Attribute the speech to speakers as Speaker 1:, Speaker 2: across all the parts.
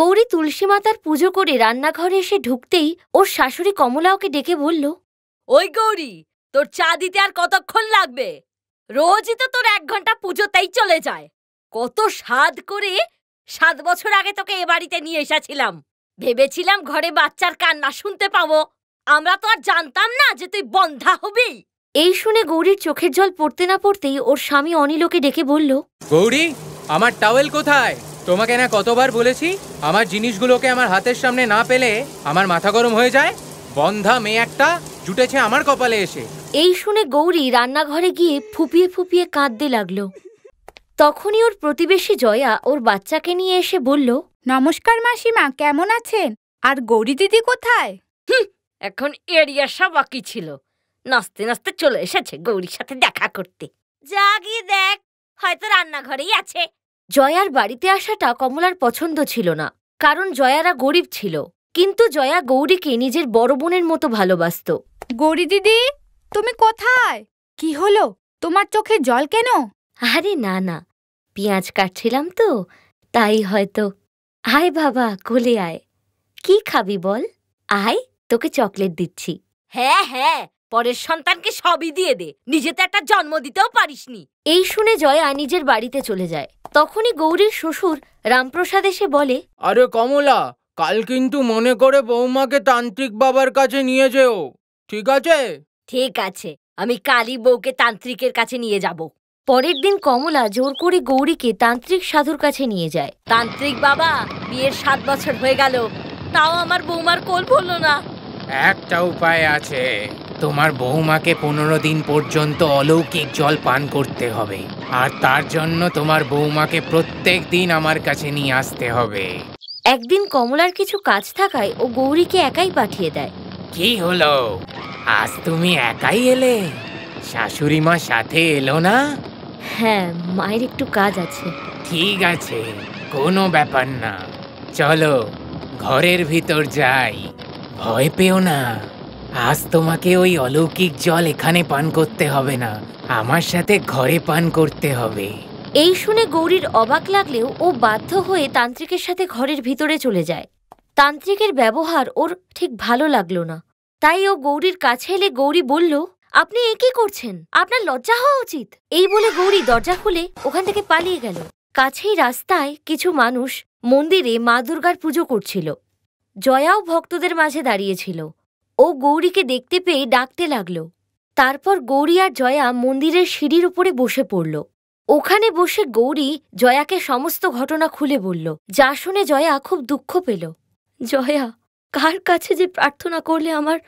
Speaker 1: গৌরী তুলসী মাতার পুজো করে রান্নাঘরে এসে ঢুকতেই ওর শাশুড়ি কমলা ওকে ডেকে বলল ওই গৌরী তোর চা দিতে আর কতক্ষণ লাগবে রোজই তো তোর এক ঘন্টা পুজোতেই চলে যায় কত স্বাদ করে সাত বছর আগে তোকে এ বাড়িতে নিয়ে এসেছিলাম ভেবেছিলাম ঘরে বাচ্চার কান্না শুনতে পাবো আমরা তো আর জানতাম না যে তুই বন্ধা হবি এই শুনে গৌরীর চোখের জল পড়তে না পড়তেই ওর স্বামী অনিলকে ডেকে বলল
Speaker 2: গৌরী আমার টাওয়েল কোথায় তোমাকে না কতবার বলেছি আমার জিনিসগুলোকে আমার হাতের সামনে না পেলে আমার মাথা গরম হয়ে যায় বন্ধা মেয়ে একটা জুটেছে আমার কপালে এসে
Speaker 1: এই শুনে গৌরী রান্নাঘরে গিয়ে ফুপিয়ে ফুপিয়ে কাঁদতে লাগলো তখনই ওর প্রতিবেশী জয়া ওর বাচ্চাকে নিয়ে এসে বলল নমস্কার
Speaker 3: মাসিমা কেমন আছেন আর গৌরী দিদি কোথায় এখন
Speaker 1: এরিয়া বাকি ছিল নাচতে নাস্তে চলে এসেছে গৌরীর সাথে দেখা করতে যা গিয়ে দেখ হয়তো রান্নাঘরেই আছে জয়ার বাড়িতে আসাটা কমলার পছন্দ ছিল না কারণ জয়ারা গরিব ছিল কিন্তু জয়া গৌরীকে নিজের বড় বোনের মতো ভালোবাসত গৌরী দিদি তুমি কোথায় কি হলো তোমার চোখে জল কেন আরে না না পেঁয়াজ কাটছিলাম তো তাই হয়তো আয় বাবা কোলে আয় কি খাবি বল আয় তোকে চকলেট দিচ্ছি হ্যাঁ হ্যাঁ পরের সন্তানকে সবই দিয়ে দে নিজে তো একটা জন্ম দিতেও পারিসনি এই শুনে জয়া নিজের বাড়িতে চলে যায় তখনই গৌরীর শ্বশুর রামপ্রসাদ এসে বলে
Speaker 2: আরে কমলা কাল কিন্তু মনে করে বৌমাকে তান্ত্রিক বাবার কাছে নিয়ে যেও ঠিক আছে ঠিক আছে আমি কালী বউকে তান্ত্রিকের কাছে নিয়ে যাব
Speaker 1: পরের দিন কমলা জোর করে গৌরীকে তান্ত্রিক সাধুর কাছে নিয়ে যায় তান্ত্রিক বাবা বিয়ের সাত বছর হয়ে গেল তাও আমার বৌমার কোল ভরল না
Speaker 2: একটা উপায় আছে তোমার বৌমাকে পনেরো দিন পর্যন্ত অলৌকিক জল পান করতে হবে আর তার জন্য তোমার বৌমাকে প্রত্যেক দিন আমার কাছে নিয়ে আসতে হবে একদিন
Speaker 1: কমলার কিছু কাজ থাকায় ও গৌরীকে একাই পাঠিয়ে দেয়
Speaker 2: কি হলো আজ তুমি একাই এলে শাশুড়ি মা সাথে এলো না
Speaker 1: হ্যাঁ মায়ের একটু কাজ আছে
Speaker 2: ঠিক আছে কোনো ব্যাপার না চলো ঘরের ভিতর যাই ভয় পেও না আজ তোমাকে ওই অলৌকিক জল এখানে পান করতে হবে না আমার সাথে ঘরে পান করতে হবে
Speaker 1: এই শুনে গৌরীর অবাক লাগলেও ও বাধ্য হয়ে তান্ত্রিকের সাথে ঘরের ভিতরে চলে যায় তান্ত্রিকের ব্যবহার ওর ঠিক ভালো লাগলো না তাই ও গৌরীর কাছে এলে গৌরী বলল আপনি এ কি করছেন আপনার লজ্জা হওয়া উচিত এই বলে গৌরী দরজা খুলে ওখান থেকে পালিয়ে গেল কাছেই রাস্তায় কিছু মানুষ মন্দিরে মা দুর্গার পুজো করছিল জয়াও ভক্তদের মাঝে দাঁড়িয়েছিল ও গৌরীকে দেখতে পেয়ে ডাকতে লাগল তারপর গৌরী আর জয়া মন্দিরের সিঁড়ির উপরে বসে পড়ল ওখানে বসে গৌরী জয়াকে সমস্ত ঘটনা খুলে বলল যা শুনে জয়া খুব দুঃখ পেল জয়া কার কাছে যে প্রার্থনা করলে আমার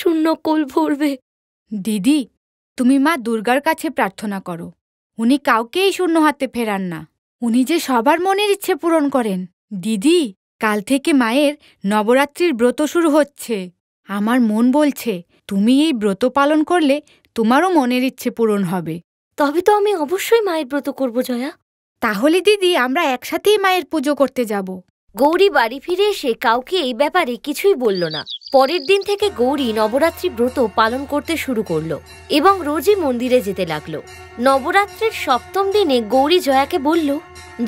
Speaker 1: শূন্য কোল
Speaker 3: ভরবে দিদি তুমি মা দুর্গার কাছে প্রার্থনা করো উনি কাউকেই শূন্য হাতে ফেরান না উনি যে সবার মনের ইচ্ছে পূরণ করেন দিদি কাল থেকে মায়ের নবরাত্রির ব্রত শুরু হচ্ছে আমার মন বলছে তুমি এই ব্রত পালন করলে তোমারও মনের ইচ্ছে পূরণ হবে তবে তো আমি অবশ্যই মায়ের ব্রত
Speaker 1: করব জয়া তাহলে দিদি আমরা একসাথেই মায়ের পুজো করতে যাব গৌরী বাড়ি ফিরে এসে কাউকে এই ব্যাপারে কিছুই বলল না পরের দিন থেকে গৌরী নবরাত্রি ব্রত পালন করতে শুরু করল এবং রোজই মন্দিরে যেতে লাগলো নবরাত্রির সপ্তম দিনে গৌরী জয়াকে বলল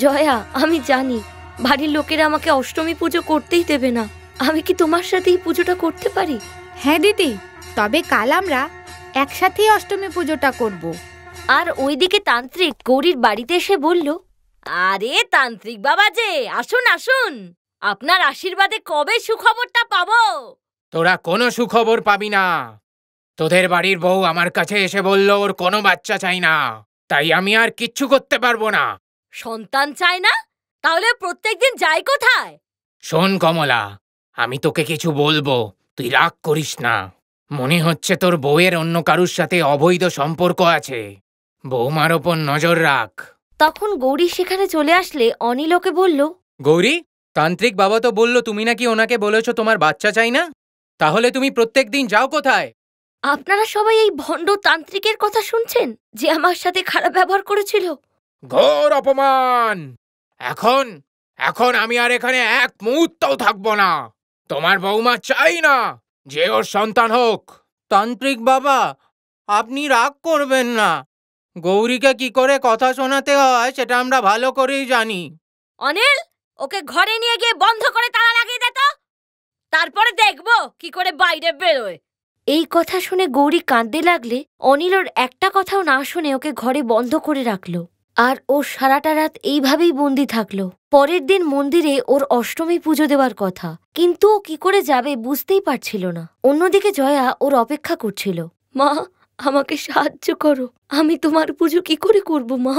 Speaker 1: জয়া আমি জানি বাড়ির লোকেরা আমাকে অষ্টমী পুজো করতেই দেবে না আমি কি তোমার সাথে এই পুজোটা করতে পারি হ্যাঁ দিদি তবে কাল আমরা একসাথেই অষ্টমী পুজোটা করব আর ওইদিকে তান্ত্রিক গৌরীর বাড়িতে এসে বলল আরে তান্ত্রিক বাবা যে আসুন আসুন আপনার আশীর্বাদে কবে সুখবরটা পাব
Speaker 2: তোরা কোনো সুখবর পাবি না তোদের বাড়ির বউ আমার কাছে এসে বলল ওর কোনো বাচ্চা চাই না তাই আমি আর কিচ্ছু করতে পারবো না
Speaker 1: সন্তান চায় না তাহলে প্রত্যেকদিন যাই কোথায়
Speaker 2: শোন কমলা আমি তোকে কিছু বলবো তুই রাগ করিস না মনে হচ্ছে তোর বউয়ের অন্য কারুর সাথে অবৈধ সম্পর্ক আছে বৌমার ওপর নজর রাখ
Speaker 1: তখন গৌরী সেখানে চলে আসলে অনিল ওকে বলল
Speaker 2: গৌরী তান্ত্রিক বাবা তো বলল তুমি নাকি ওনাকে বলেছ তোমার বাচ্চা চাই না তাহলে তুমি প্রত্যেক দিন যাও কোথায়
Speaker 1: আপনারা সবাই এই ভণ্ড তান্ত্রিকের কথা শুনছেন যে আমার সাথে খারাপ ব্যবহার করেছিল
Speaker 2: ঘোর অপমান এখন এখন আমি আর এখানে এক মুহূর্তও থাকবো না তোমার বৌমা চাই না যে ওর সন্তান হোক তান্ত্রিক বাবা আপনি রাগ করবেন না গৌরীকে কি করে কথা শোনাতে হয় সেটা আমরা ভালো করেই জানি
Speaker 1: অনিল ওকে ঘরে নিয়ে গিয়ে বন্ধ করে তালা লাগিয়ে দে তো তারপরে দেখব কি করে বাইরে বেরোয়
Speaker 2: এই কথা শুনে
Speaker 1: গৌরী কাঁদতে লাগলে অনিলর একটা কথাও না শুনে ওকে ঘরে বন্ধ করে রাখলো আর ও সারাটা রাত এইভাবেই বন্দি থাকলো পরের দিন মন্দিরে ওর অষ্টমী পুজো দেওয়ার কথা কিন্তু ও কি করে যাবে বুঝতেই পারছিল না অন্যদিকে জয়া ওর অপেক্ষা করছিল মা আমাকে সাহায্য করো আমি তোমার পুজো কি করে করব মা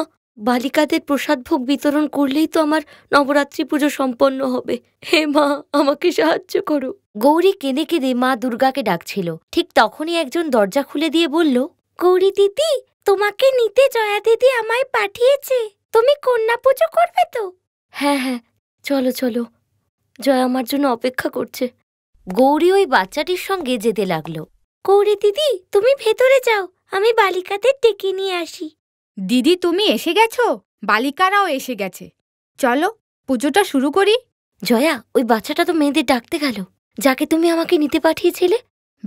Speaker 1: বালিকাদের প্রসাদ ভোগ বিতরণ করলেই তো আমার নবরাত্রি পুজো সম্পন্ন হবে হে মা আমাকে সাহায্য করো গৌরী কেঁদে কেঁদে মা দুর্গাকে ডাকছিল ঠিক তখনই একজন দরজা খুলে দিয়ে বলল গৌরী দিদি তোমাকে নিতে জয়া দিদি আমায় পাঠিয়েছে তুমি কন্যা পুজো করবে তো হ্যাঁ হ্যাঁ চলো চলো জয়া আমার জন্য অপেক্ষা করছে গৌরী ওই বাচ্চাটির সঙ্গে যেতে লাগলো গৌরী দিদি তুমি ভেতরে যাও আমি বালিকাদের ডেকে নিয়ে আসি দিদি তুমি এসে গেছো
Speaker 3: বালিকারাও এসে গেছে চলো পুজোটা শুরু করি জয়া ওই বাচ্চাটা তো মেয়েদের ডাকতে গেল যাকে তুমি আমাকে নিতে পাঠিয়েছিলে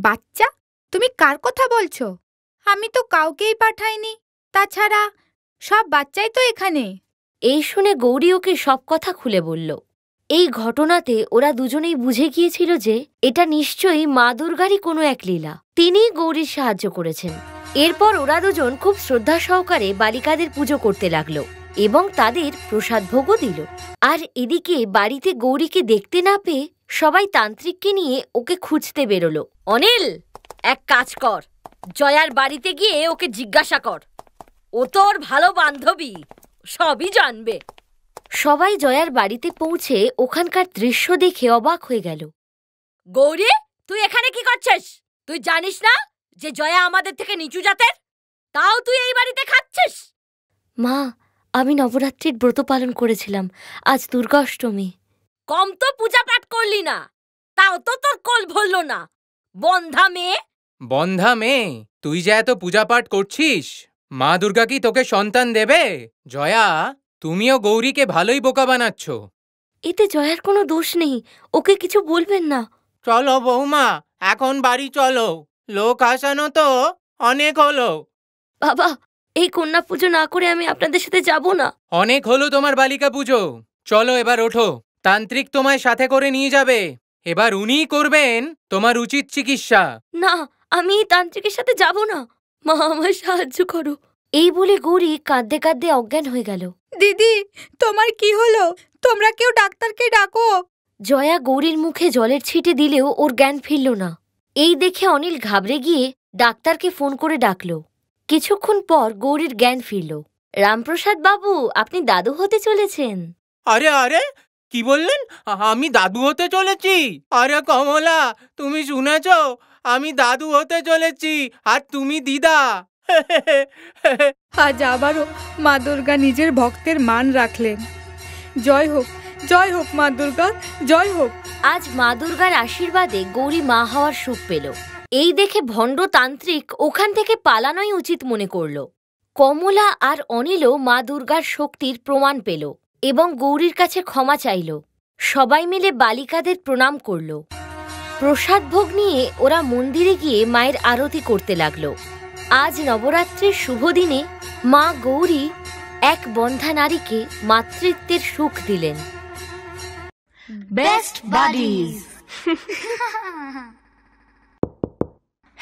Speaker 3: বাচ্চা তুমি কার কথা বলছো আমি তো কাউকেই পাঠাইনি তাছাড়া সব বাচ্চাই তো
Speaker 1: এখানে এই শুনে গৌরী ওকে সব কথা খুলে বলল এই ঘটনাতে ওরা দুজনেই বুঝে গিয়েছিল যে এটা নিশ্চয়ই মা দুর্গারই কোনো এক লীলা তিনি গৌরীর সাহায্য করেছেন এরপর ওরা দুজন খুব শ্রদ্ধা সহকারে বালিকাদের পুজো করতে লাগল এবং তাদের প্রসাদ ভোগও দিল আর এদিকে বাড়িতে গৌরীকে দেখতে না পেয়ে সবাই তান্ত্রিককে নিয়ে ওকে খুঁজতে বেরোলো অনিল এক কাজ কর জয়ার বাড়িতে গিয়ে ওকে জিজ্ঞাসা কর ও তোর ভালো বান্ধবী সবই জানবে সবাই জয়ার বাড়িতে পৌঁছে ওখানকার দৃশ্য দেখে অবাক হয়ে গেল গৌরী তুই এখানে কি করছিস তুই জানিস না যে জয়া আমাদের থেকে নিচু জাতের তাও তুই এই বাড়িতে খাচ্ছিস মা আমি নবরাত্রির ব্রত পালন করেছিলাম আজ দুর্গাষ্টমী কম তো পূজা পাঠ করলি না তাও তো তোর কল ভরল না বন্ধা মেয়ে
Speaker 2: বন্ধা মেয়ে তুই যে এত পূজাপাঠ করছিস মা দুর্গা কি তোকে সন্তান দেবে জয়া তুমিও গৌরীকে ভালোই বোকা বানাচ্ছ এতে জয়ার কোনো দোষ নেই ওকে কিছু বলবেন না চলো বৌমা এখন বাড়ি চলো লোক আসানো তো অনেক হলো বাবা এই কন্যা পুজো না করে আমি আপনাদের সাথে যাব না অনেক হলো তোমার বালিকা পুজো চলো এবার ওঠো তান্ত্রিক তোমায় সাথে করে নিয়ে যাবে এবার উনিই করবেন তোমার উচিত চিকিৎসা
Speaker 1: না আমি এই তান্ত্রিকের সাথে যাব না মা আমার সাহায্য করো এই বলে গৌরী কাঁদতে কাঁদতে অজ্ঞান হয়ে গেল দিদি তোমার কি হলো তোমরা কেউ ডাক্তারকে ডাকো জয়া গৌরীর মুখে জলের ছিটে দিলেও ওর জ্ঞান ফিরল না এই দেখে অনিল ঘাবড়ে গিয়ে ডাক্তারকে ফোন করে ডাকল কিছুক্ষণ পর গৌরীর জ্ঞান ফিরল রামপ্রসাদ বাবু
Speaker 2: আপনি দাদু হতে চলেছেন আরে আরে কি বললেন আমি দাদু হতে চলেছি আরে কমলা তুমি শুনেছ আমি দাদু হতে চলেছি আর তুমি দিদা
Speaker 3: আজ আবারও মা দুর্গা নিজের
Speaker 1: ভক্তের মান রাখলেন জয় হোক জয় হোক মা দুর্গা জয় হোক আজ মা দুর্গার আশীর্বাদে গৌরী মা হওয়ার সুখ পেল এই দেখে ভণ্ড তান্ত্রিক ওখান থেকে পালানোই উচিত মনে করল কমলা আর অনিলও মা দুর্গার শক্তির প্রমাণ পেল এবং গৌরীর কাছে ক্ষমা চাইল সবাই মিলে বালিকাদের প্রণাম করল प्रसाद भोग नहीं मंदिरे गायर आरती करते लगल आज नवर्रे शुभ दिन माँ गौरी एक बंधा नारी के मातृत्व सुख दिलें best buddies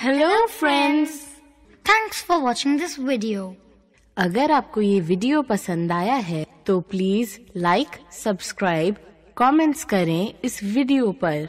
Speaker 1: hello
Speaker 3: friends thanks for watching this video अगर आपको ये वीडियो पसंद आया है तो प्लीज लाइक सब्सक्राइब कमेंट्स करें इस वीडियो पर